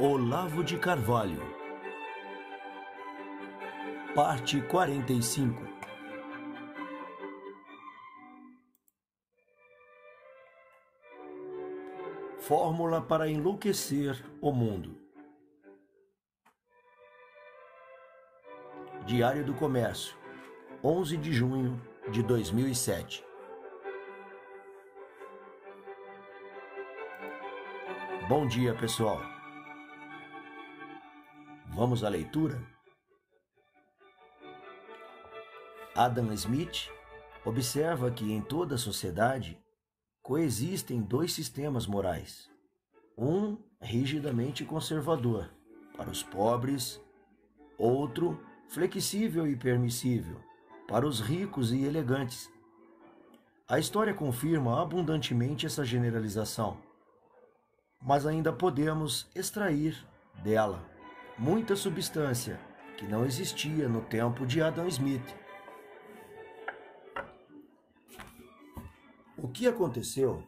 Olavo de Carvalho. Parte 45 Fórmula para enlouquecer o mundo. Diário do Comércio, 11 de junho de 2007. Bom dia, pessoal. Vamos à leitura? Adam Smith observa que em toda a sociedade coexistem dois sistemas morais. Um rigidamente conservador para os pobres, outro flexível e permissível para os ricos e elegantes. A história confirma abundantemente essa generalização, mas ainda podemos extrair dela muita substância que não existia no tempo de Adam Smith. O que aconteceu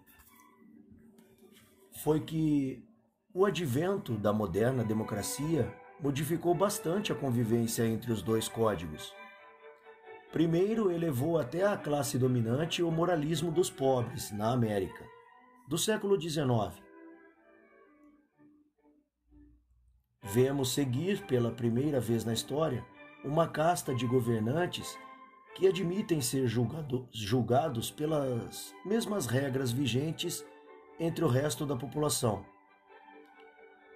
foi que o advento da moderna democracia modificou bastante a convivência entre os dois códigos. Primeiro, elevou até a classe dominante o moralismo dos pobres na América, do século XIX, vemos seguir pela primeira vez na história uma casta de governantes que admitem ser julgado, julgados pelas mesmas regras vigentes entre o resto da população.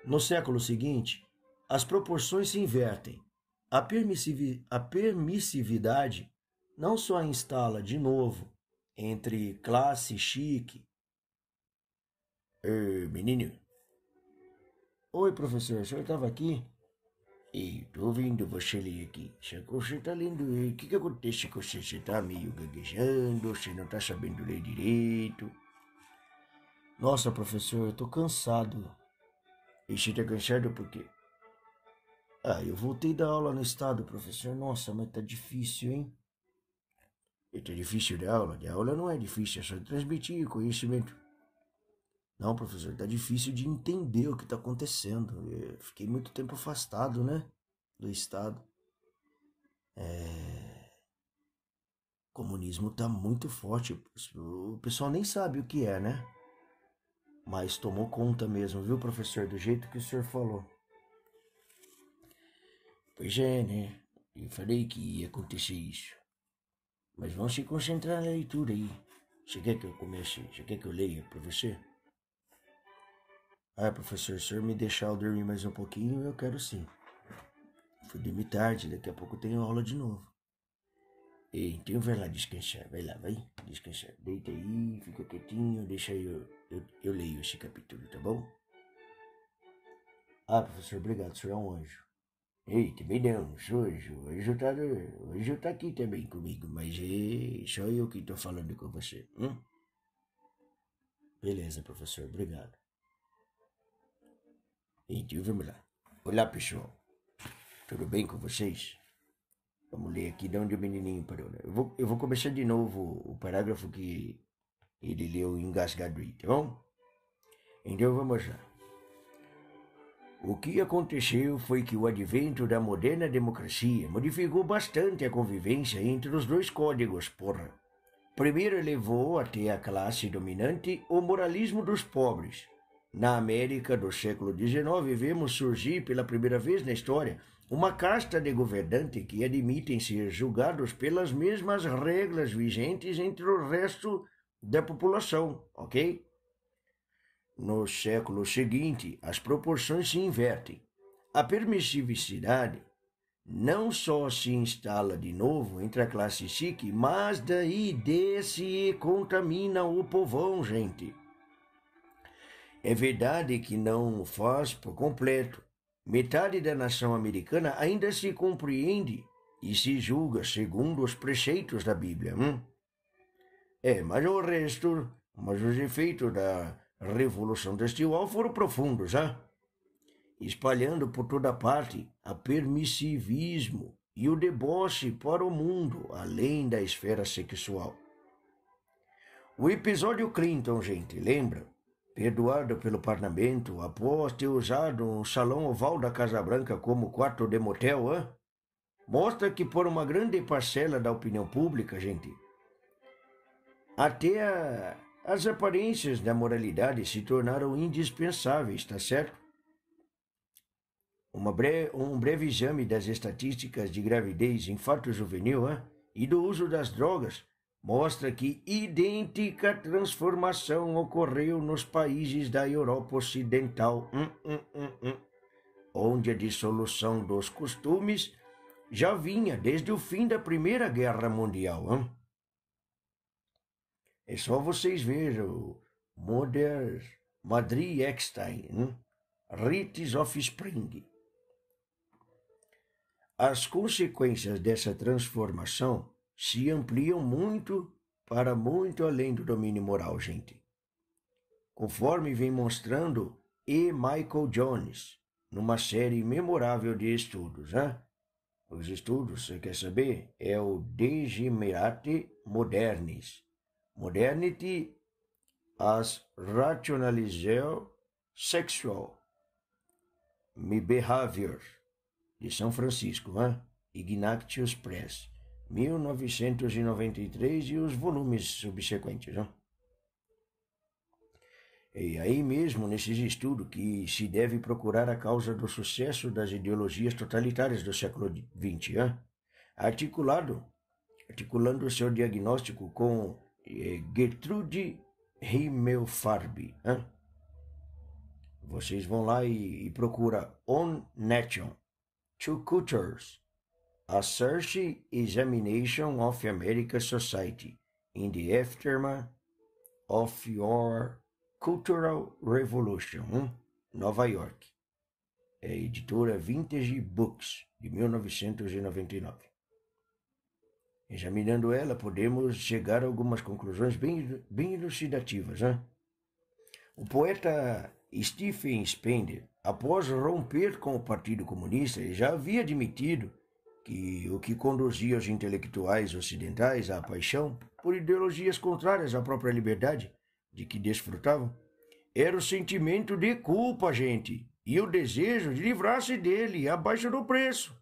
No século seguinte, as proporções se invertem. A, permissivi a permissividade não só instala de novo entre classe chique, eh, menino, Oi, professor, o senhor estava aqui? e tô ouvindo você ler aqui. Chico, você tá lendo. O que que acontece com você? Você tá meio gaguejando, você não tá sabendo ler direito. Nossa, professor, eu tô cansado. E você tá cansado por quê? Ah, eu voltei da aula no estado, professor. Nossa, mas tá difícil, hein? Está difícil de aula? De aula não é difícil, é só transmitir conhecimento. Não, professor, tá difícil de entender o que tá acontecendo. Eu fiquei muito tempo afastado, né? Do Estado. É... O comunismo tá muito forte. O pessoal nem sabe o que é, né? Mas tomou conta mesmo, viu, professor? Do jeito que o senhor falou. Pois é, né? Eu falei que ia acontecer isso. Mas vamos se concentrar na leitura aí. Você quer que eu comece? Você quer que eu leia para você? Ah, professor, o senhor me deixar eu dormir mais um pouquinho? Eu quero sim. Fui dormir tarde, daqui a pouco eu tenho aula de novo. Ei, então vai lá descansar, vai lá, vai descansar. Deita aí, fica quietinho, deixa eu, eu, eu leio esse capítulo, tá bom? Ah, professor, obrigado, o senhor é um anjo. Ei, também não, sou anjo. Anjo tá, anjo tá aqui também comigo, mas é só eu que tô falando com você. Hum? Beleza, professor, obrigado. Então vamos lá. Olá pessoal, tudo bem com vocês? Vamos ler aqui de onde o menininho parou. Né? Eu, vou, eu vou começar de novo o parágrafo que ele leu engasgado aí, tá bom? Então vamos lá. O que aconteceu foi que o advento da moderna democracia modificou bastante a convivência entre os dois códigos, porra. Primeiro levou até a classe dominante o moralismo dos pobres, na América do século XIX, vemos surgir pela primeira vez na história uma casta de governante que admitem ser julgados pelas mesmas regras vigentes entre o resto da população, ok? No século seguinte, as proporções se invertem. A permissividade não só se instala de novo entre a classe chique, mas daí desce e contamina o povão, gente. É verdade que não faz por completo. Metade da nação americana ainda se compreende e se julga segundo os preceitos da Bíblia. Hum? É, mas o resto, mas os efeitos da Revolução Textual foram profundos, já, espalhando por toda parte a permissivismo e o deboche para o mundo, além da esfera sexual. O episódio Clinton, gente, lembra? perdoado pelo parlamento após ter usado um salão oval da Casa Branca como quarto de motel, hein? mostra que por uma grande parcela da opinião pública, gente, até a, as aparências da moralidade se tornaram indispensáveis, está certo? Bre um breve exame das estatísticas de gravidez, infarto juvenil hein? e do uso das drogas mostra que idêntica transformação ocorreu nos países da Europa Ocidental, hum, hum, hum, onde a dissolução dos costumes já vinha desde o fim da Primeira Guerra Mundial. É só vocês verem: Moder Madrid Eckstein, Rites of Spring. As consequências dessa transformação se ampliam muito para muito além do domínio moral, gente. Conforme vem mostrando E. Michael Jones, numa série memorável de estudos, né? Os estudos, você quer saber? É o Degenerate Modernis. Modernity as Rationaliseo Sexual. Me Behavior, de São Francisco, né? Ignatius Press. 1993 e os volumes subsequentes. não? E aí mesmo, nesses estudos, que se deve procurar a causa do sucesso das ideologias totalitárias do século XX, né? articulado, articulando seu diagnóstico com eh, Gertrude Himmelfarb. Né? Vocês vão lá e, e procura On Nation, Two Cultures, a search examination of American society in the aftermath of your cultural revolution, hum? Nova York. É editora Vintage Books, de 1999. Examinando ela, podemos chegar a algumas conclusões bem, bem elucidativas. O poeta Stephen Spender, após romper com o Partido Comunista, já havia admitido que o que conduzia os intelectuais ocidentais à paixão por ideologias contrárias à própria liberdade de que desfrutavam era o sentimento de culpa, gente, e o desejo de livrar-se dele abaixo do preço.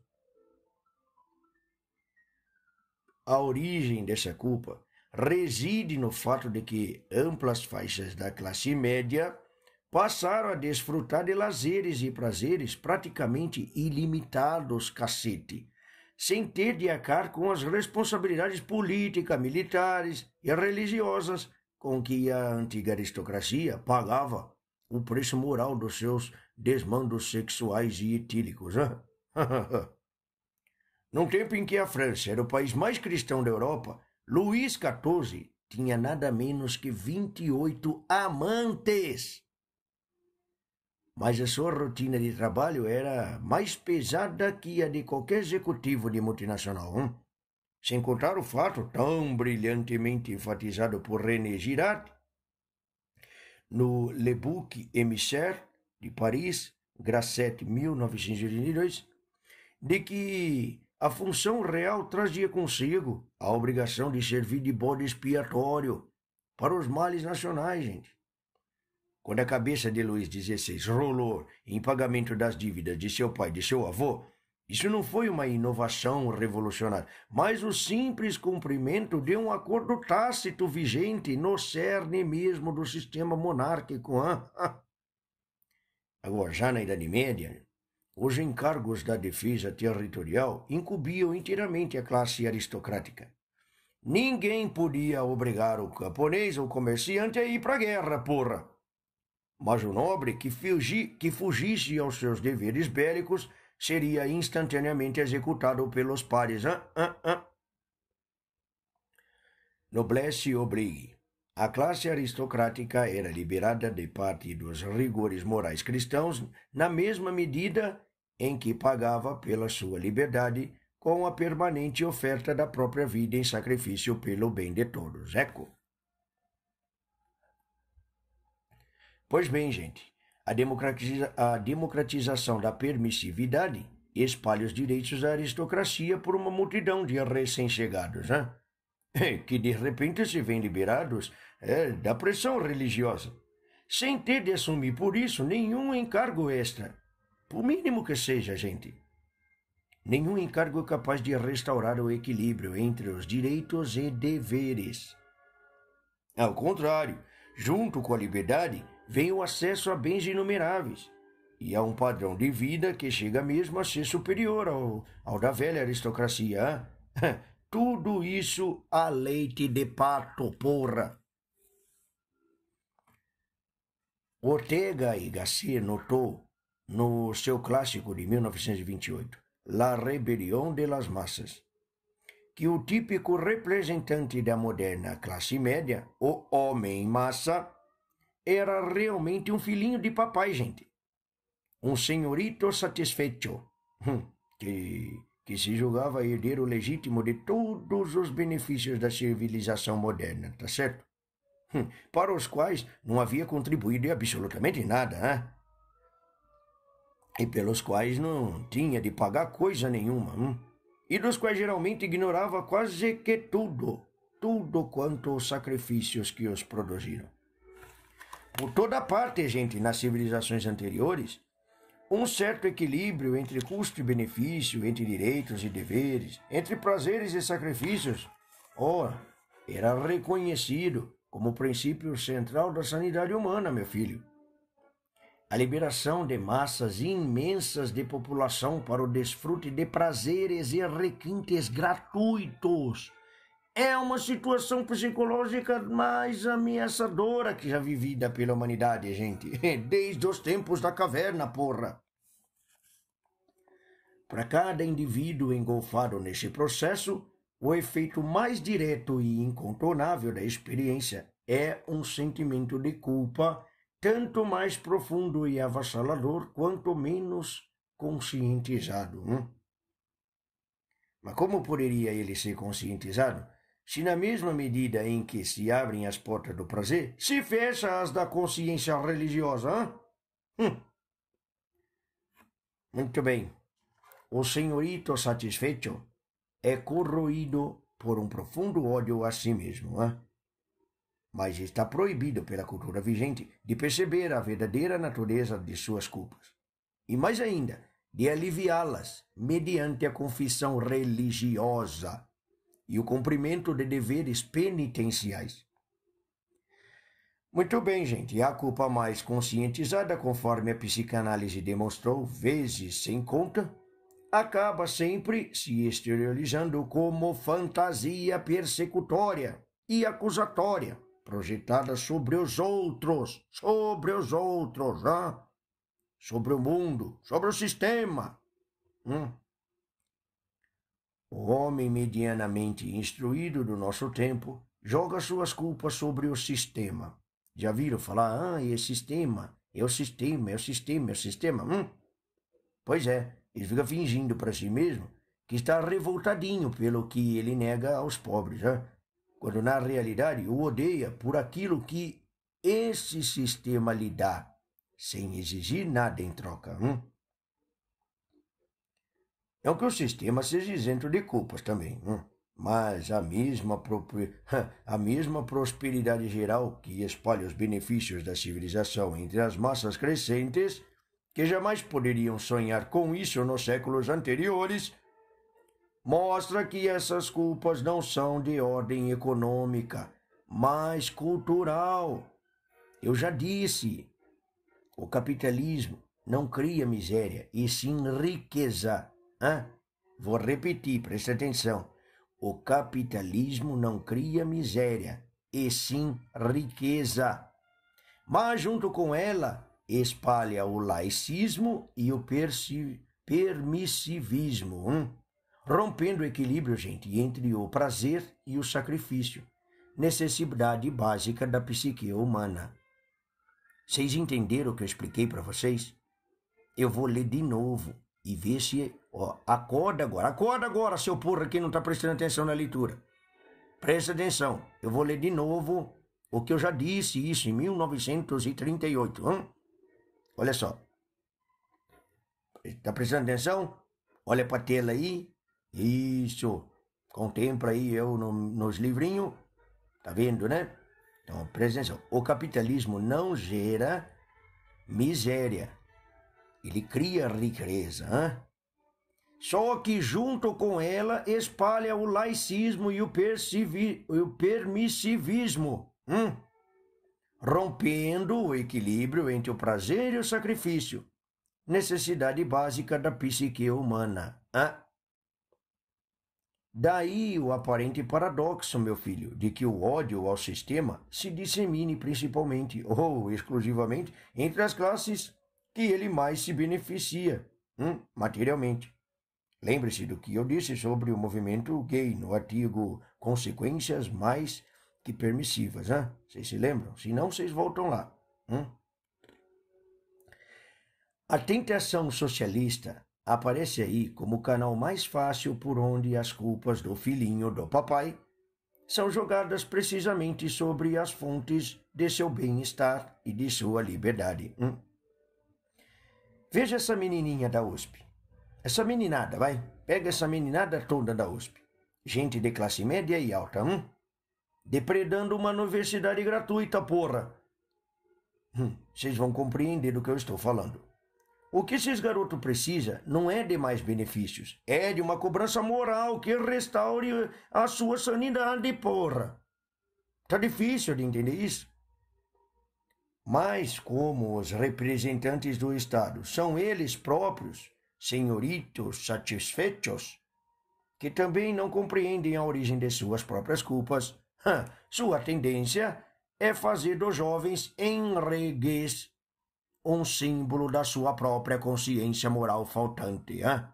A origem dessa culpa reside no fato de que amplas faixas da classe média passaram a desfrutar de lazeres e prazeres praticamente ilimitados, cacete sem ter de acar com as responsabilidades políticas, militares e religiosas com que a antiga aristocracia pagava o preço moral dos seus desmandos sexuais e etílicos. Né? Num tempo em que a França era o país mais cristão da Europa, Luís XIV tinha nada menos que 28 amantes mas a sua rotina de trabalho era mais pesada que a de qualquer executivo de multinacional. Hein? Sem contar o fato tão brilhantemente enfatizado por René Girard no Le Bouc Emissaire de Paris, Grasset, 1982, de que a função real trazia consigo a obrigação de servir de bode expiatório para os males nacionais, gente. Quando a cabeça de Luís XVI rolou em pagamento das dívidas de seu pai e de seu avô, isso não foi uma inovação revolucionária, mas o simples cumprimento de um acordo tácito vigente no cerne mesmo do sistema monárquico. Agora, já na Idade Média, os encargos da defesa territorial incumbiam inteiramente a classe aristocrática. Ninguém podia obrigar o camponês ou comerciante a ir para a guerra, porra. Mas o nobre que, fugi, que fugisse aos seus deveres bélicos seria instantaneamente executado pelos pares. Ah, ah, Noblesse obrigue. A classe aristocrática era liberada de parte dos rigores morais cristãos na mesma medida em que pagava pela sua liberdade com a permanente oferta da própria vida em sacrifício pelo bem de todos. Eco. Pois bem, gente, a, democratiza a democratização da permissividade espalha os direitos da aristocracia por uma multidão de recém-chegados, né? É, que de repente se vêem liberados é, da pressão religiosa, sem ter de assumir por isso nenhum encargo extra, por mínimo que seja, gente. Nenhum encargo capaz de restaurar o equilíbrio entre os direitos e deveres. Ao contrário, junto com a liberdade, vem o acesso a bens inumeráveis e a um padrão de vida que chega mesmo a ser superior ao, ao da velha aristocracia. Tudo isso a leite de pato, porra! Ortega e Garcia notou no seu clássico de 1928, La Rebelião de las Massas, que o típico representante da moderna classe média, o homem-massa, era realmente um filhinho de papai, gente. Um senhorito satisfeito, hum, que, que se julgava herdeiro legítimo de todos os benefícios da civilização moderna, tá certo? Hum, para os quais não havia contribuído absolutamente nada, né? E pelos quais não tinha de pagar coisa nenhuma, hein? Hum? e dos quais geralmente ignorava quase que tudo, tudo quanto os sacrifícios que os produziram. Por toda parte, gente, nas civilizações anteriores, um certo equilíbrio entre custo e benefício, entre direitos e deveres, entre prazeres e sacrifícios, ora, oh, era reconhecido como princípio central da sanidade humana, meu filho. A liberação de massas imensas de população para o desfrute de prazeres e requintes gratuitos é uma situação psicológica mais ameaçadora que já vivida pela humanidade, gente. É desde os tempos da caverna, porra. Para cada indivíduo engolfado nesse processo, o efeito mais direto e incontornável da experiência é um sentimento de culpa, tanto mais profundo e avassalador quanto menos conscientizado. Hein? Hum? Mas como poderia ele ser conscientizado? se na mesma medida em que se abrem as portas do prazer, se fecha as da consciência religiosa. Hum. Muito bem. O senhorito satisfeito é corroído por um profundo ódio a si mesmo. Hein? Mas está proibido pela cultura vigente de perceber a verdadeira natureza de suas culpas. E mais ainda, de aliviá-las mediante a confissão religiosa e o cumprimento de deveres penitenciais. Muito bem, gente, a culpa mais conscientizada, conforme a psicanálise demonstrou, vezes sem conta, acaba sempre se exteriorizando como fantasia persecutória e acusatória, projetada sobre os outros, sobre os outros, né? sobre o mundo, sobre o sistema. Hum. O homem medianamente instruído do nosso tempo joga suas culpas sobre o sistema. Já viram falar, ah, é sistema, é o sistema, é o sistema, é o sistema. Hum? Pois é, ele fica fingindo para si mesmo que está revoltadinho pelo que ele nega aos pobres, quando na realidade o odeia por aquilo que esse sistema lhe dá, sem exigir nada em troca. Hum? É o que o sistema seja isento de culpas também, né? mas a mesma, a mesma prosperidade geral que espalha os benefícios da civilização entre as massas crescentes, que jamais poderiam sonhar com isso nos séculos anteriores, mostra que essas culpas não são de ordem econômica, mas cultural. Eu já disse, o capitalismo não cria miséria, e sim riqueza vou repetir, preste atenção. O capitalismo não cria miséria, e sim riqueza. Mas, junto com ela, espalha o laicismo e o permissivismo, hum? rompendo o equilíbrio, gente, entre o prazer e o sacrifício, necessidade básica da psique humana. Vocês entenderam o que eu expliquei para vocês? Eu vou ler de novo e vê se. Ó, acorda agora, acorda agora, seu porra que não está prestando atenção na leitura. Presta atenção, eu vou ler de novo o que eu já disse isso em 1938. Hein? Olha só. Está prestando atenção? Olha para a tela aí. Isso. Contempla aí eu no, nos livrinhos. Tá vendo, né? Então, presta atenção. O capitalismo não gera miséria ele cria riqueza, hein? só que junto com ela espalha o laicismo e o, o permissivismo, hum? rompendo o equilíbrio entre o prazer e o sacrifício, necessidade básica da psique humana. Daí o aparente paradoxo, meu filho, de que o ódio ao sistema se dissemine principalmente ou exclusivamente entre as classes que ele mais se beneficia hum, materialmente. Lembre-se do que eu disse sobre o movimento gay no artigo Consequências Mais Que Permissivas. Né? Vocês se lembram? Se não, vocês voltam lá. Hum? A tentação socialista aparece aí como o canal mais fácil por onde as culpas do filhinho do papai são jogadas precisamente sobre as fontes de seu bem-estar e de sua liberdade. Hum? Veja essa menininha da USP. Essa meninada, vai. Pega essa meninada toda da USP. Gente de classe média e alta, hum? Depredando uma universidade gratuita, porra. Hum, vocês vão compreender do que eu estou falando. O que esses garotos precisam não é de mais benefícios, é de uma cobrança moral que restaure a sua sanidade, porra. Tá difícil de entender isso? mas como os representantes do Estado são eles próprios, senhoritos satisfeitos, que também não compreendem a origem de suas próprias culpas, sua tendência é fazer dos jovens enregues um símbolo da sua própria consciência moral faltante. Hein?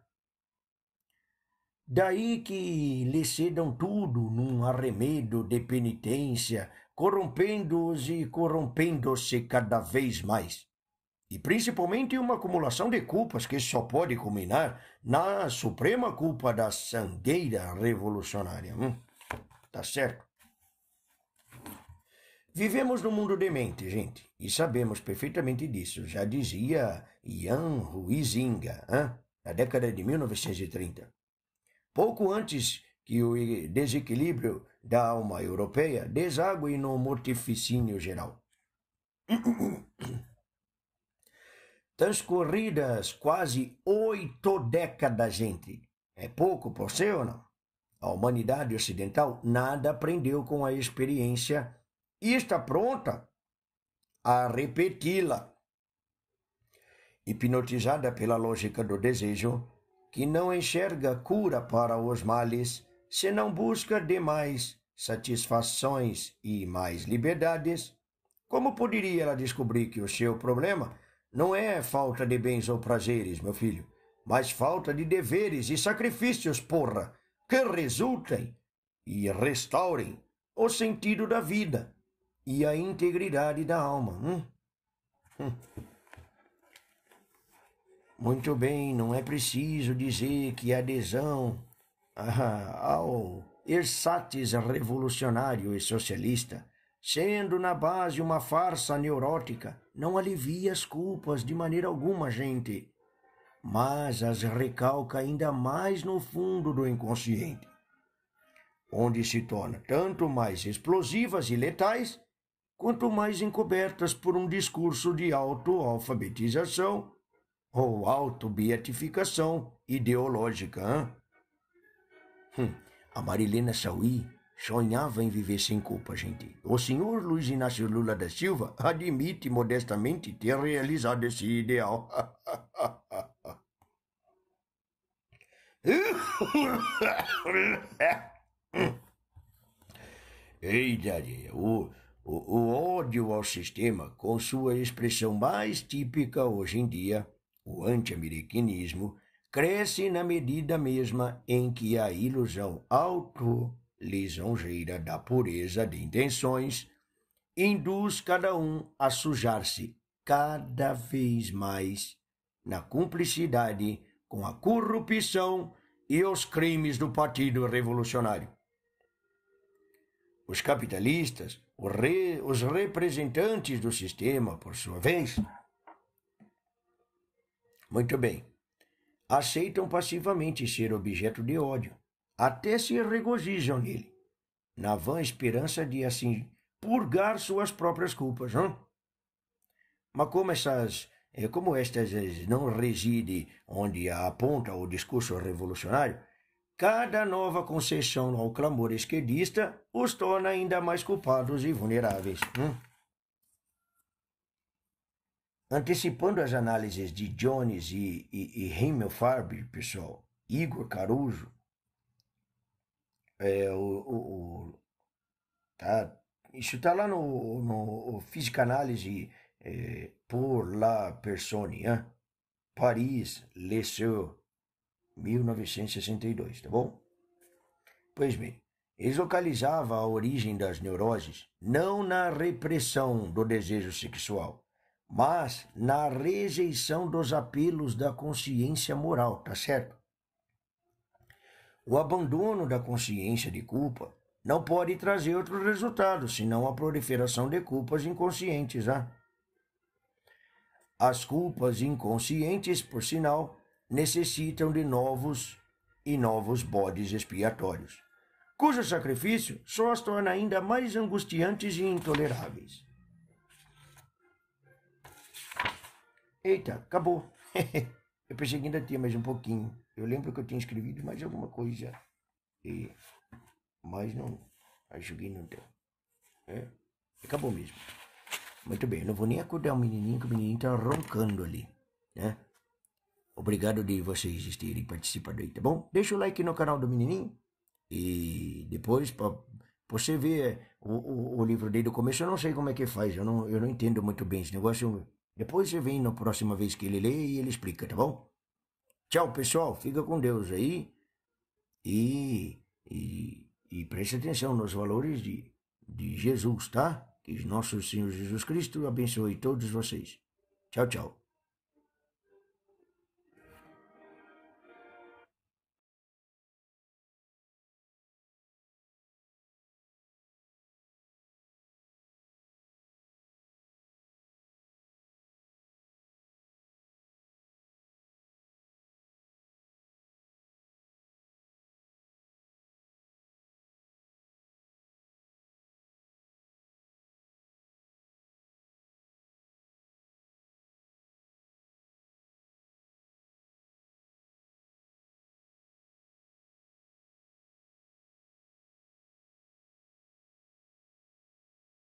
Daí que lhe cedam tudo num arremedo de penitência corrompendo-os e corrompendo-se cada vez mais. E principalmente uma acumulação de culpas que só pode culminar na suprema culpa da sangueira revolucionária. Hum, tá certo? Vivemos num mundo demente, gente, e sabemos perfeitamente disso, já dizia Ian Ruizinga, hein? na década de 1930. Pouco antes que o desequilíbrio da alma europeia deságue no mortificínio geral. Transcorridas quase oito décadas, gente. É pouco, por ser ou não? A humanidade ocidental nada aprendeu com a experiência e está pronta a repeti-la. Hipnotizada pela lógica do desejo, que não enxerga cura para os males se não busca demais satisfações e mais liberdades, como poderia ela descobrir que o seu problema não é falta de bens ou prazeres, meu filho, mas falta de deveres e sacrifícios, porra, que resultem e restaurem o sentido da vida e a integridade da alma. Hum? hum. Muito bem, não é preciso dizer que a adesão ao ersatz revolucionário e socialista, sendo na base uma farsa neurótica, não alivia as culpas de maneira alguma, gente, mas as recalca ainda mais no fundo do inconsciente, onde se torna tanto mais explosivas e letais, quanto mais encobertas por um discurso de autoalfabetização ou beatificação ideológica. Hein? Hum, a Marilena Saui sonhava em viver sem culpa, gente. O senhor Luiz Inácio Lula da Silva admite modestamente ter realizado esse ideal. Eita, o, o, o ódio ao sistema, com sua expressão mais típica hoje em dia, o anti-americanismo, cresce na medida mesma em que a ilusão auto-lisonjeira da pureza de intenções induz cada um a sujar-se cada vez mais na cumplicidade com a corrupção e os crimes do Partido Revolucionário. Os capitalistas, os representantes do sistema, por sua vez. Muito bem aceitam passivamente ser objeto de ódio, até se regozijam nele, na vã esperança de assim purgar suas próprias culpas. Hein? Mas como essas eh, como estas eh, não reside onde aponta o discurso revolucionário, cada nova concessão ao clamor esquerdista os torna ainda mais culpados e vulneráveis. Hein? Hum? Antecipando as análises de Jones e, e, e Himmelfarb, pessoal, Igor Caruso, é, o, o, o tá, isso está lá no, no Análise é, por la Persone, hein? Paris, Le Seu, 1962, tá bom? Pois bem, eles localizavam a origem das neuroses não na repressão do desejo sexual, mas na rejeição dos apelos da consciência moral, tá certo? O abandono da consciência de culpa não pode trazer outro resultado, senão a proliferação de culpas inconscientes. Né? As culpas inconscientes, por sinal, necessitam de novos e novos bodes expiatórios, cujo sacrifício só as torna ainda mais angustiantes e intoleráveis. Eita, acabou. eu pensei que ainda tinha mais um pouquinho. Eu lembro que eu tinha escrevido mais alguma coisa. E... Mas não. Acho que não deu. É? Acabou mesmo. Muito bem, não vou nem acordar o menininho, que o menininho tá roncando ali, né? Obrigado de vocês estarem participando aí, tá bom? Deixa o like no canal do menininho e depois para você ver o, o, o livro dele do começo, eu não sei como é que faz, eu não, eu não entendo muito bem esse negócio. Depois você vem na próxima vez que ele lê e ele explica, tá bom? Tchau, pessoal. Fica com Deus aí. E, e, e preste atenção nos valores de, de Jesus, tá? Que nosso Senhor Jesus Cristo abençoe todos vocês. Tchau, tchau.